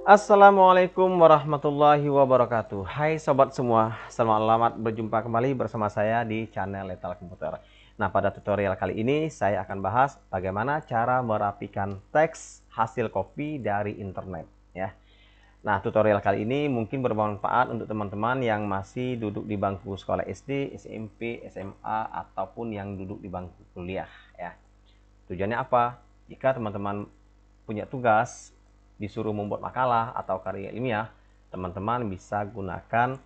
Assalamualaikum warahmatullahi wabarakatuh Hai sobat semua, selamat berjumpa kembali bersama saya di channel Lethal Komputer Nah pada tutorial kali ini saya akan bahas bagaimana cara merapikan teks hasil copy dari internet ya. Nah tutorial kali ini mungkin bermanfaat untuk teman-teman yang masih duduk di bangku sekolah SD, SMP, SMA ataupun yang duduk di bangku kuliah ya. Tujuannya apa? Jika teman-teman punya tugas disuruh membuat makalah atau karya ilmiah, teman-teman bisa gunakan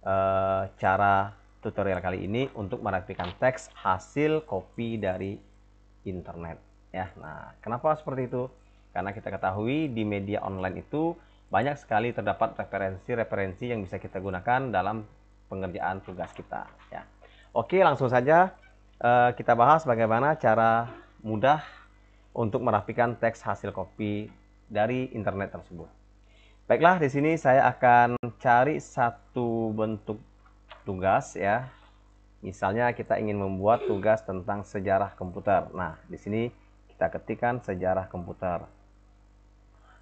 e, cara tutorial kali ini untuk merapikan teks hasil copy dari internet. Ya, nah kenapa seperti itu? Karena kita ketahui di media online itu banyak sekali terdapat referensi-referensi yang bisa kita gunakan dalam pengerjaan tugas kita ya. Oke, langsung saja e, kita bahas bagaimana cara mudah untuk merapikan teks hasil copy dari internet tersebut. Baiklah, di sini saya akan cari satu bentuk tugas ya. Misalnya kita ingin membuat tugas tentang sejarah komputer. Nah, di sini kita ketikkan sejarah komputer.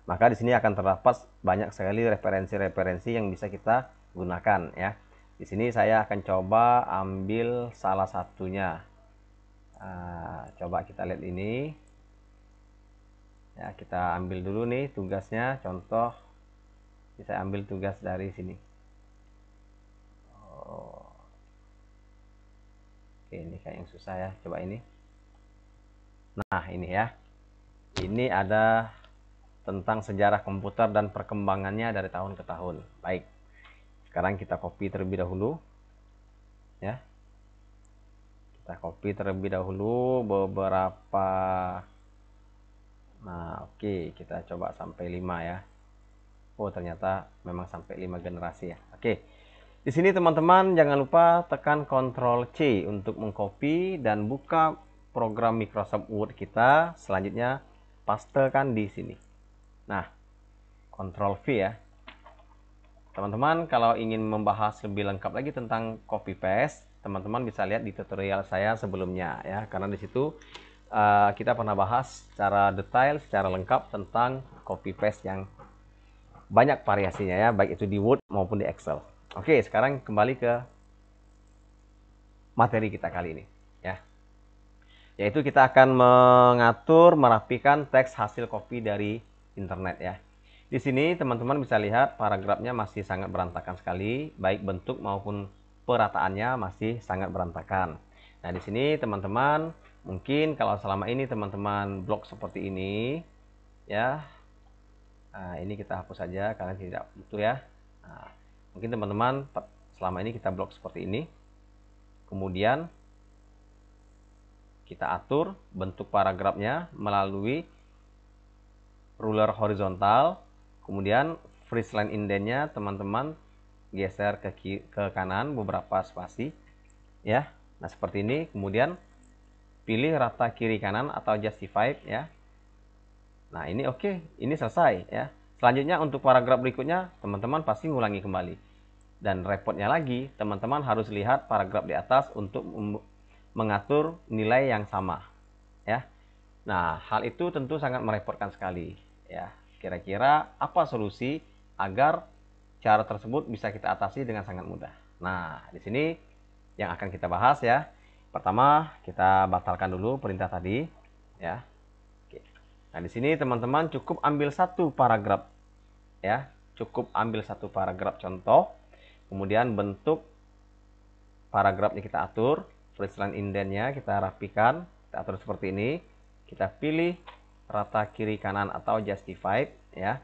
Maka di sini akan terdapat banyak sekali referensi-referensi yang bisa kita gunakan ya. Di sini saya akan coba ambil salah satunya. Nah, coba kita lihat ini ya kita ambil dulu nih tugasnya contoh bisa ambil tugas dari sini oke ini kayak yang susah ya coba ini nah ini ya ini ada tentang sejarah komputer dan perkembangannya dari tahun ke tahun baik sekarang kita copy terlebih dahulu ya kita copy terlebih dahulu beberapa Nah, oke, okay, kita coba sampai 5 ya. Oh, ternyata memang sampai 5 generasi ya. Oke. Okay. Di sini teman-teman jangan lupa tekan Ctrl C untuk mengcopy dan buka program Microsoft Word kita. Selanjutnya pastekan di sini. Nah, Ctrl V ya. Teman-teman kalau ingin membahas lebih lengkap lagi tentang copy paste, teman-teman bisa lihat di tutorial saya sebelumnya ya karena disitu Eh, kita pernah bahas secara detail, secara lengkap tentang copy paste yang banyak variasinya ya, baik itu di Word maupun di Excel. Oke, sekarang kembali ke materi kita kali ini ya. Yaitu kita akan mengatur, merapikan teks hasil copy dari internet ya. Di sini teman-teman bisa lihat paragrafnya masih sangat berantakan sekali, baik bentuk maupun perataannya masih sangat berantakan. Nah, di sini teman-teman Mungkin kalau selama ini teman-teman blok seperti ini, ya, nah, ini kita hapus saja karena tidak butuh ya. Nah, mungkin teman-teman selama ini kita blok seperti ini, kemudian kita atur bentuk paragrafnya melalui ruler horizontal, kemudian freeze line indentnya teman-teman geser ke, ke kanan beberapa spasi, ya. Nah seperti ini, kemudian pilih rata kiri kanan atau justify ya. Nah, ini oke, okay. ini selesai ya. Selanjutnya untuk paragraf berikutnya, teman-teman pasti ngulangi kembali. Dan repotnya lagi, teman-teman harus lihat paragraf di atas untuk mengatur nilai yang sama ya. Nah, hal itu tentu sangat merepotkan sekali ya. Kira-kira apa solusi agar cara tersebut bisa kita atasi dengan sangat mudah? Nah, di sini yang akan kita bahas ya. Pertama, kita batalkan dulu perintah tadi, ya. Oke. Nah, di sini teman-teman cukup ambil satu paragraf, ya. Cukup ambil satu paragraf contoh, kemudian bentuk paragrafnya kita atur, freeline indennya kita rapikan, kita atur seperti ini. Kita pilih rata kiri kanan atau justified, ya.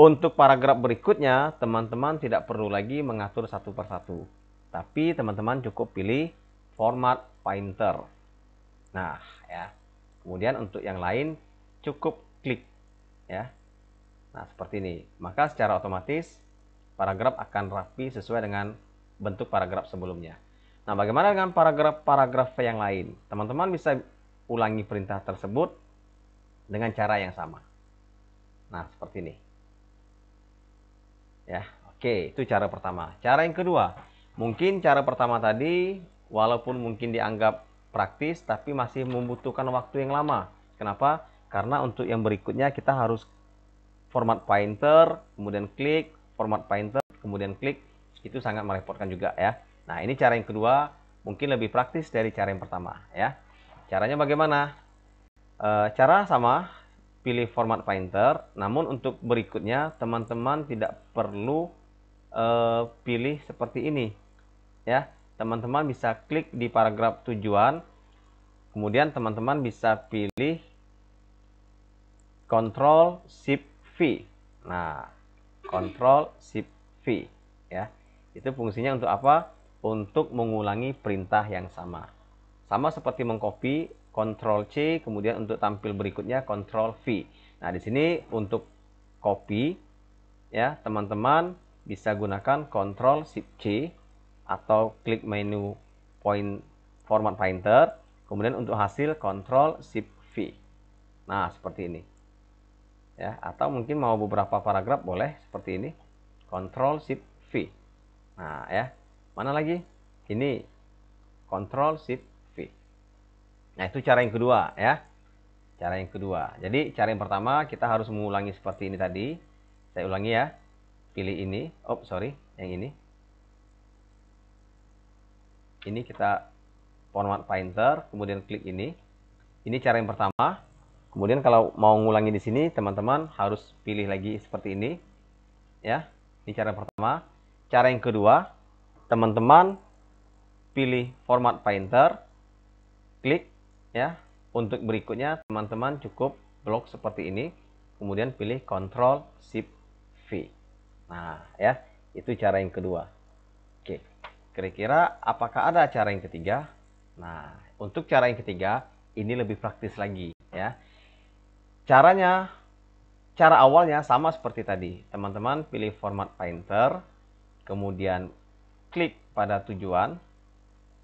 Untuk paragraf berikutnya, teman-teman tidak perlu lagi mengatur satu persatu. Tapi teman-teman cukup pilih format pointer. Nah, ya. Kemudian untuk yang lain cukup klik ya. Nah, seperti ini. Maka secara otomatis paragraf akan rapi sesuai dengan bentuk paragraf sebelumnya. Nah, bagaimana dengan paragraf-paragraf yang lain? Teman-teman bisa ulangi perintah tersebut dengan cara yang sama. Nah, seperti ini. Ya, oke, itu cara pertama. Cara yang kedua, mungkin cara pertama tadi walaupun mungkin dianggap praktis tapi masih membutuhkan waktu yang lama. Kenapa? Karena untuk yang berikutnya kita harus format pointer, kemudian klik, format pointer, kemudian klik. Itu sangat merepotkan juga ya. Nah, ini cara yang kedua mungkin lebih praktis dari cara yang pertama ya. Caranya bagaimana? E, cara sama, pilih format pointer, namun untuk berikutnya teman-teman tidak perlu e, pilih seperti ini ya teman-teman bisa klik di paragraf tujuan. Kemudian teman-teman bisa pilih Control Shift V. Nah, Control Shift V ya. Itu fungsinya untuk apa? Untuk mengulangi perintah yang sama. Sama seperti mengcopy Control C, kemudian untuk tampil berikutnya Control V. Nah, di sini untuk copy ya, teman-teman bisa gunakan Control Shift C atau klik menu point format pointer kemudian untuk hasil control shift V nah seperti ini ya atau mungkin mau beberapa paragraf boleh seperti ini control shift V nah ya mana lagi ini control shift V nah itu cara yang kedua ya cara yang kedua jadi cara yang pertama kita harus mengulangi seperti ini tadi saya ulangi ya pilih ini oh sorry yang ini ini kita format Painter, kemudian klik ini. Ini cara yang pertama. Kemudian kalau mau ngulangi di sini, teman-teman harus pilih lagi seperti ini. Ya, ini cara yang pertama. Cara yang kedua, teman-teman pilih format Painter, klik ya. Untuk berikutnya, teman-teman cukup blok seperti ini, kemudian pilih Control Shift V. Nah, ya, itu cara yang kedua. Kira-kira apakah ada cara yang ketiga? Nah, untuk cara yang ketiga ini lebih praktis lagi ya. Caranya cara awalnya sama seperti tadi. Teman-teman pilih format painter, kemudian klik pada tujuan.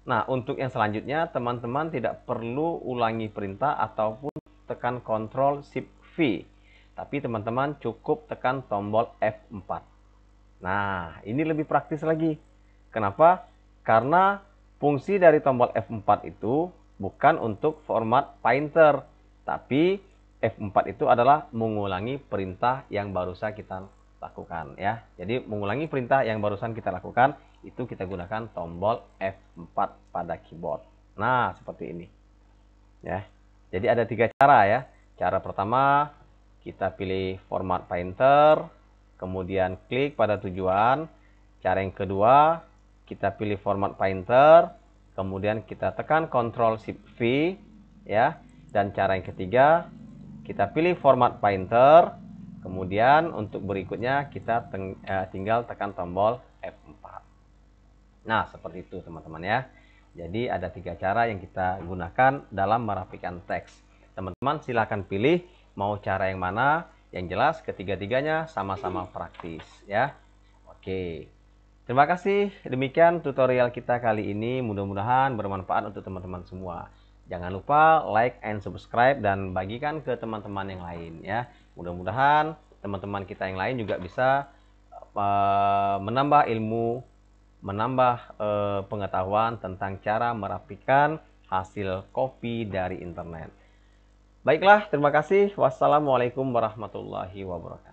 Nah, untuk yang selanjutnya teman-teman tidak perlu ulangi perintah ataupun tekan Ctrl Shift V. Tapi teman-teman cukup tekan tombol F4. Nah, ini lebih praktis lagi. Kenapa? Karena fungsi dari tombol F4 itu bukan untuk format pointer, tapi F4 itu adalah mengulangi perintah yang barusan kita lakukan ya. Jadi mengulangi perintah yang barusan kita lakukan itu kita gunakan tombol F4 pada keyboard. Nah, seperti ini. Ya. Jadi ada tiga cara ya. Cara pertama kita pilih format pointer, kemudian klik pada tujuan. Cara yang kedua kita pilih format Painter, kemudian kita tekan Ctrl Shift V ya. Dan cara yang ketiga, kita pilih format Painter, kemudian untuk berikutnya kita eh, tinggal tekan tombol F4. Nah, seperti itu teman-teman ya. Jadi ada tiga cara yang kita gunakan dalam merapikan teks. Teman-teman silahkan pilih mau cara yang mana. Yang jelas ketiga-tiganya sama-sama praktis ya. Oke. Terima kasih. Demikian tutorial kita kali ini. Mudah-mudahan bermanfaat untuk teman-teman semua. Jangan lupa like and subscribe dan bagikan ke teman-teman yang lain ya. Mudah-mudahan teman-teman kita yang lain juga bisa uh, menambah ilmu, menambah uh, pengetahuan tentang cara merapikan hasil kopi dari internet. Baiklah, terima kasih. Wassalamualaikum warahmatullahi wabarakatuh.